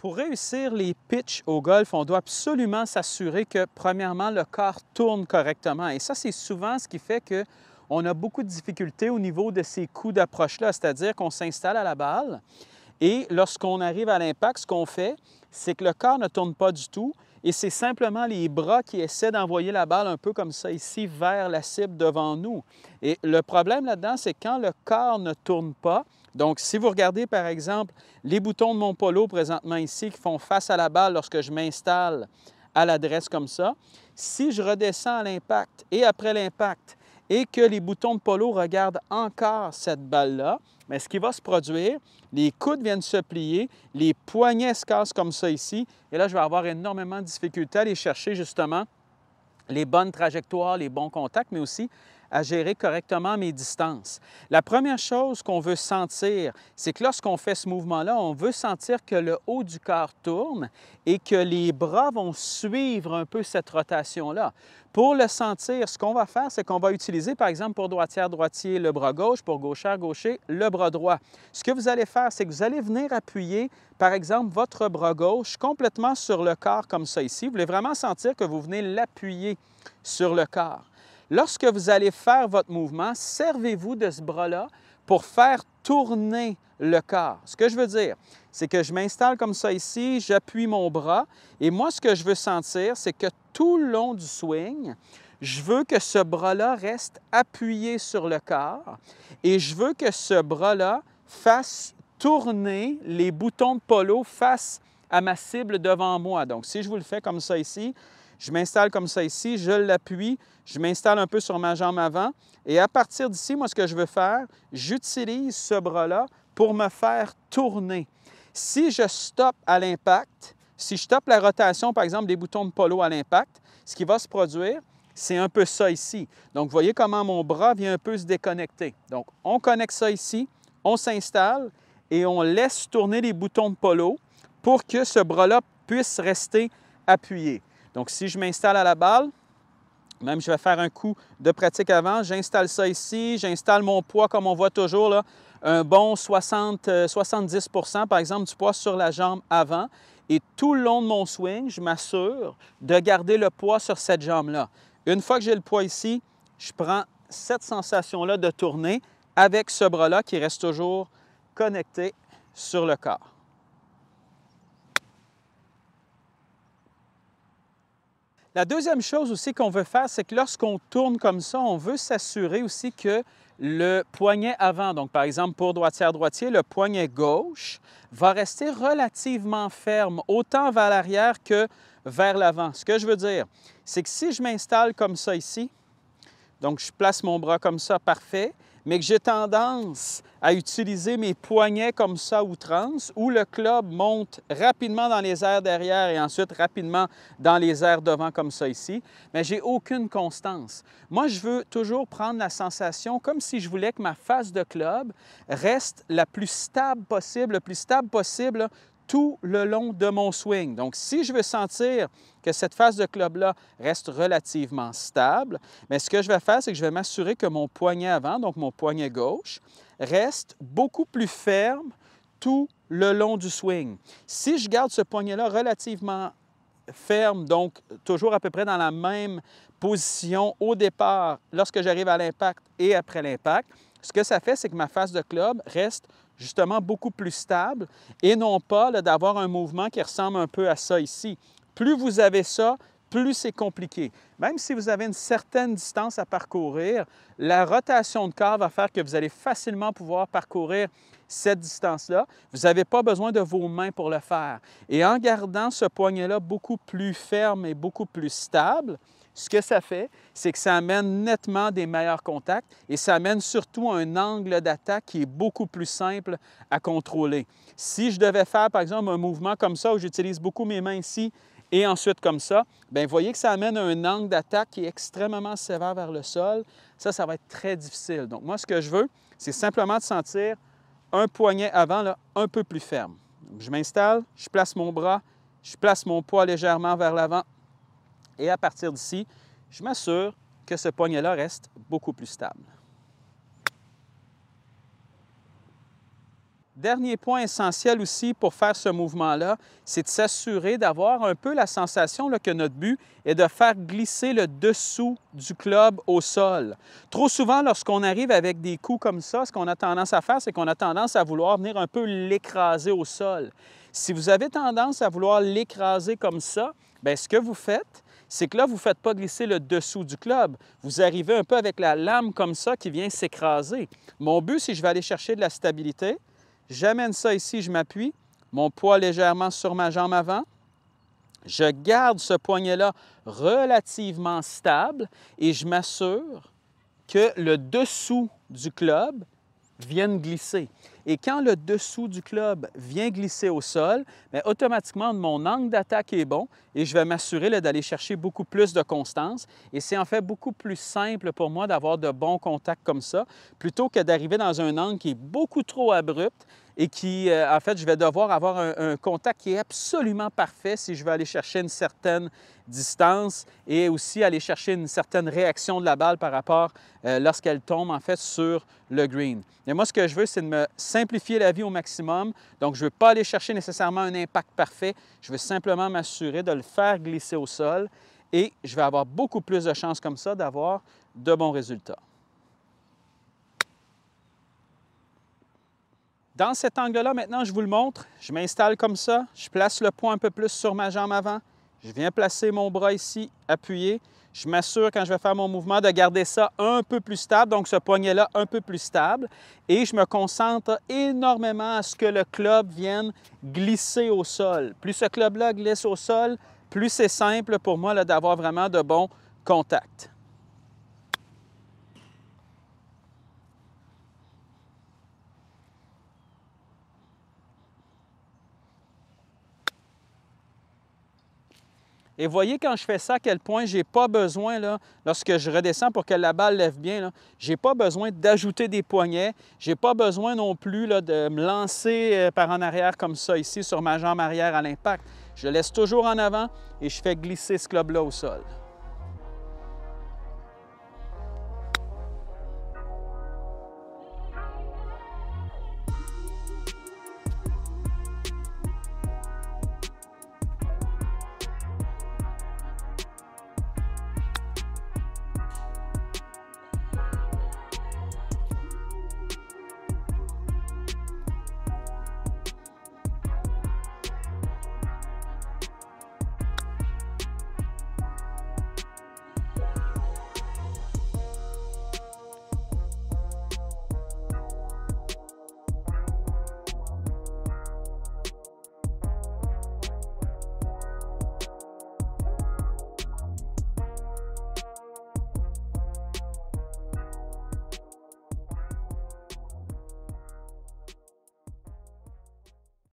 Pour réussir les pitches au golf, on doit absolument s'assurer que, premièrement, le corps tourne correctement. Et ça, c'est souvent ce qui fait que on a beaucoup de difficultés au niveau de ces coups d'approche-là, c'est-à-dire qu'on s'installe à la balle et lorsqu'on arrive à l'impact, ce qu'on fait, c'est que le corps ne tourne pas du tout et c'est simplement les bras qui essaient d'envoyer la balle un peu comme ça ici vers la cible devant nous. Et le problème là-dedans, c'est quand le corps ne tourne pas, donc, si vous regardez, par exemple, les boutons de mon polo présentement ici qui font face à la balle lorsque je m'installe à l'adresse comme ça, si je redescends à l'impact et après l'impact et que les boutons de polo regardent encore cette balle-là, mais ce qui va se produire, les coudes viennent se plier, les poignets se cassent comme ça ici, et là, je vais avoir énormément de difficultés à aller chercher justement les bonnes trajectoires, les bons contacts, mais aussi à gérer correctement mes distances. La première chose qu'on veut sentir, c'est que lorsqu'on fait ce mouvement-là, on veut sentir que le haut du corps tourne et que les bras vont suivre un peu cette rotation-là. Pour le sentir, ce qu'on va faire, c'est qu'on va utiliser, par exemple, pour droitière-droitier, le bras gauche, pour gaucher gaucher le bras droit. Ce que vous allez faire, c'est que vous allez venir appuyer, par exemple, votre bras gauche complètement sur le corps comme ça ici. Vous voulez vraiment sentir que vous venez l'appuyer sur le corps. Lorsque vous allez faire votre mouvement, servez-vous de ce bras-là pour faire tourner le corps. Ce que je veux dire, c'est que je m'installe comme ça ici, j'appuie mon bras, et moi, ce que je veux sentir, c'est que tout le long du swing, je veux que ce bras-là reste appuyé sur le corps, et je veux que ce bras-là fasse tourner les boutons de polo face à ma cible devant moi. Donc, si je vous le fais comme ça ici, je m'installe comme ça ici, je l'appuie, je m'installe un peu sur ma jambe avant. Et à partir d'ici, moi, ce que je veux faire, j'utilise ce bras-là pour me faire tourner. Si je stoppe à l'impact, si je stoppe la rotation, par exemple, des boutons de polo à l'impact, ce qui va se produire, c'est un peu ça ici. Donc, vous voyez comment mon bras vient un peu se déconnecter. Donc, on connecte ça ici, on s'installe et on laisse tourner les boutons de polo pour que ce bras-là puisse rester appuyé. Donc, si je m'installe à la balle, même je vais faire un coup de pratique avant, j'installe ça ici, j'installe mon poids comme on voit toujours, là, un bon 60, 70 euh, par exemple du poids sur la jambe avant. Et tout le long de mon swing, je m'assure de garder le poids sur cette jambe-là. Une fois que j'ai le poids ici, je prends cette sensation-là de tourner avec ce bras-là qui reste toujours connecté sur le corps. La deuxième chose aussi qu'on veut faire, c'est que lorsqu'on tourne comme ça, on veut s'assurer aussi que le poignet avant, donc par exemple pour droitière-droitier, le poignet gauche va rester relativement ferme, autant vers l'arrière que vers l'avant. Ce que je veux dire, c'est que si je m'installe comme ça ici, donc je place mon bras comme ça, parfait, mais que j'ai tendance à utiliser mes poignets comme ça outrance, où le club monte rapidement dans les airs derrière et ensuite rapidement dans les airs devant comme ça ici, mais j'ai aucune constance. Moi, je veux toujours prendre la sensation comme si je voulais que ma face de club reste la plus stable possible, le plus stable possible tout le long de mon swing. Donc, si je veux sentir que cette face de club-là reste relativement stable, mais ce que je vais faire, c'est que je vais m'assurer que mon poignet avant, donc mon poignet gauche, reste beaucoup plus ferme tout le long du swing. Si je garde ce poignet-là relativement ferme, donc toujours à peu près dans la même position au départ, lorsque j'arrive à l'impact et après l'impact, ce que ça fait, c'est que ma face de club reste justement beaucoup plus stable et non pas d'avoir un mouvement qui ressemble un peu à ça ici. Plus vous avez ça, plus c'est compliqué. Même si vous avez une certaine distance à parcourir, la rotation de corps va faire que vous allez facilement pouvoir parcourir cette distance-là. Vous n'avez pas besoin de vos mains pour le faire. Et en gardant ce poignet-là beaucoup plus ferme et beaucoup plus stable, ce que ça fait, c'est que ça amène nettement des meilleurs contacts et ça amène surtout un angle d'attaque qui est beaucoup plus simple à contrôler. Si je devais faire, par exemple, un mouvement comme ça où j'utilise beaucoup mes mains ici et ensuite comme ça, bien, vous voyez que ça amène un angle d'attaque qui est extrêmement sévère vers le sol. Ça, ça va être très difficile. Donc, moi, ce que je veux, c'est simplement de sentir un poignet avant, là, un peu plus ferme. Je m'installe, je place mon bras, je place mon poids légèrement vers l'avant, et à partir d'ici, je m'assure que ce poignet-là reste beaucoup plus stable. Dernier point essentiel aussi pour faire ce mouvement-là, c'est de s'assurer d'avoir un peu la sensation que notre but est de faire glisser le dessous du club au sol. Trop souvent, lorsqu'on arrive avec des coups comme ça, ce qu'on a tendance à faire, c'est qu'on a tendance à vouloir venir un peu l'écraser au sol. Si vous avez tendance à vouloir l'écraser comme ça, bien, ce que vous faites, c'est que là, vous ne faites pas glisser le dessous du club. Vous arrivez un peu avec la lame comme ça qui vient s'écraser. Mon but, si je vais aller chercher de la stabilité, j'amène ça ici, je m'appuie, mon poids légèrement sur ma jambe avant, je garde ce poignet-là relativement stable et je m'assure que le dessous du club viennent glisser. Et quand le dessous du club vient glisser au sol, mais ben, automatiquement, mon angle d'attaque est bon et je vais m'assurer d'aller chercher beaucoup plus de constance. Et c'est en fait beaucoup plus simple pour moi d'avoir de bons contacts comme ça, plutôt que d'arriver dans un angle qui est beaucoup trop abrupt et qui, euh, en fait, je vais devoir avoir un, contact qui est absolument parfait si je veux aller chercher une certaine distance et aussi aller chercher une certaine réaction de la balle par rapport euh, lorsqu'elle tombe, en fait, sur le green. Et moi, ce que je veux, c'est de me simplifier la vie au maximum. Donc, je ne veux pas aller chercher nécessairement un impact parfait. Je veux simplement m'assurer de le faire glisser au sol et je vais avoir beaucoup plus de chances comme ça d'avoir de bons résultats. Dans cet angle-là, maintenant, je vous le montre. Je m'installe comme ça. Je place le poids un peu plus sur ma jambe avant. Je viens placer mon bras ici, appuyé. Je m'assure quand je vais faire mon mouvement de garder ça un peu plus stable, donc ce poignet-là un peu plus stable. Et je me concentre énormément à ce que le club vienne glisser au sol. Plus ce club-là glisse au sol, plus c'est simple pour moi d'avoir vraiment de bons contacts. Et voyez quand je fais ça, à quel point n'ai pas besoin, là, lorsque je redescends pour que la balle lève bien, j'ai pas besoin d'ajouter des poignets. J'ai pas besoin non plus de me lancer euh, par en arrière comme ça ici sur ma jambe arrière à l'impact. Je laisse toujours en avant et je fais glisser ce club-là au sol.